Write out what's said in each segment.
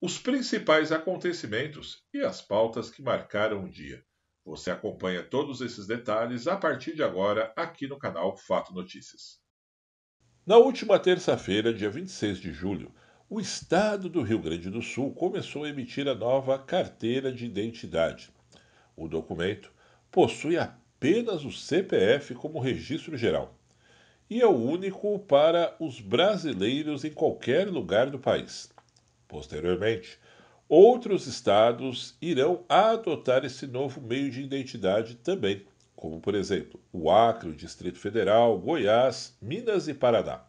os principais acontecimentos e as pautas que marcaram o dia. Você acompanha todos esses detalhes a partir de agora aqui no canal Fato Notícias. Na última terça-feira, dia 26 de julho, o Estado do Rio Grande do Sul começou a emitir a nova carteira de identidade. O documento possui apenas o CPF como registro geral e é o único para os brasileiros em qualquer lugar do país. Posteriormente, outros estados irão adotar esse novo meio de identidade também, como, por exemplo, o Acre, o Distrito Federal, Goiás, Minas e Paraná.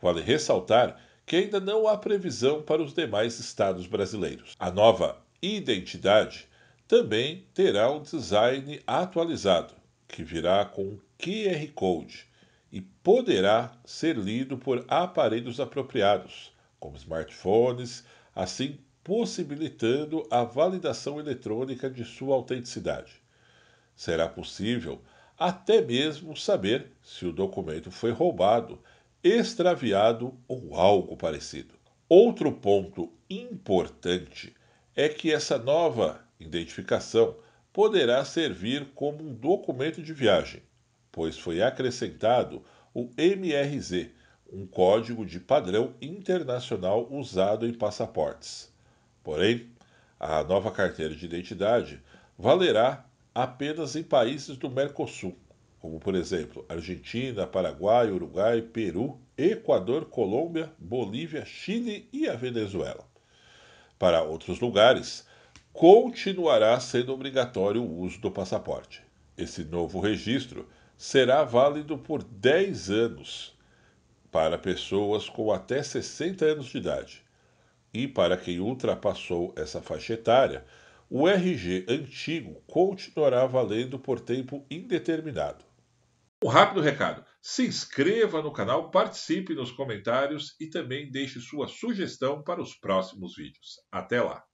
Vale ressaltar que ainda não há previsão para os demais estados brasileiros. A nova identidade também terá um design atualizado, que virá com QR Code e poderá ser lido por aparelhos apropriados como smartphones, assim possibilitando a validação eletrônica de sua autenticidade. Será possível até mesmo saber se o documento foi roubado, extraviado ou algo parecido. Outro ponto importante é que essa nova identificação poderá servir como um documento de viagem, pois foi acrescentado o MRZ, um código de padrão internacional usado em passaportes. Porém, a nova carteira de identidade valerá apenas em países do Mercosul, como por exemplo Argentina, Paraguai, Uruguai, Peru, Equador, Colômbia, Bolívia, Chile e a Venezuela. Para outros lugares, continuará sendo obrigatório o uso do passaporte. Esse novo registro será válido por 10 anos para pessoas com até 60 anos de idade. E para quem ultrapassou essa faixa etária, o RG antigo continuará valendo por tempo indeterminado. Um rápido recado: se inscreva no canal, participe nos comentários e também deixe sua sugestão para os próximos vídeos. Até lá!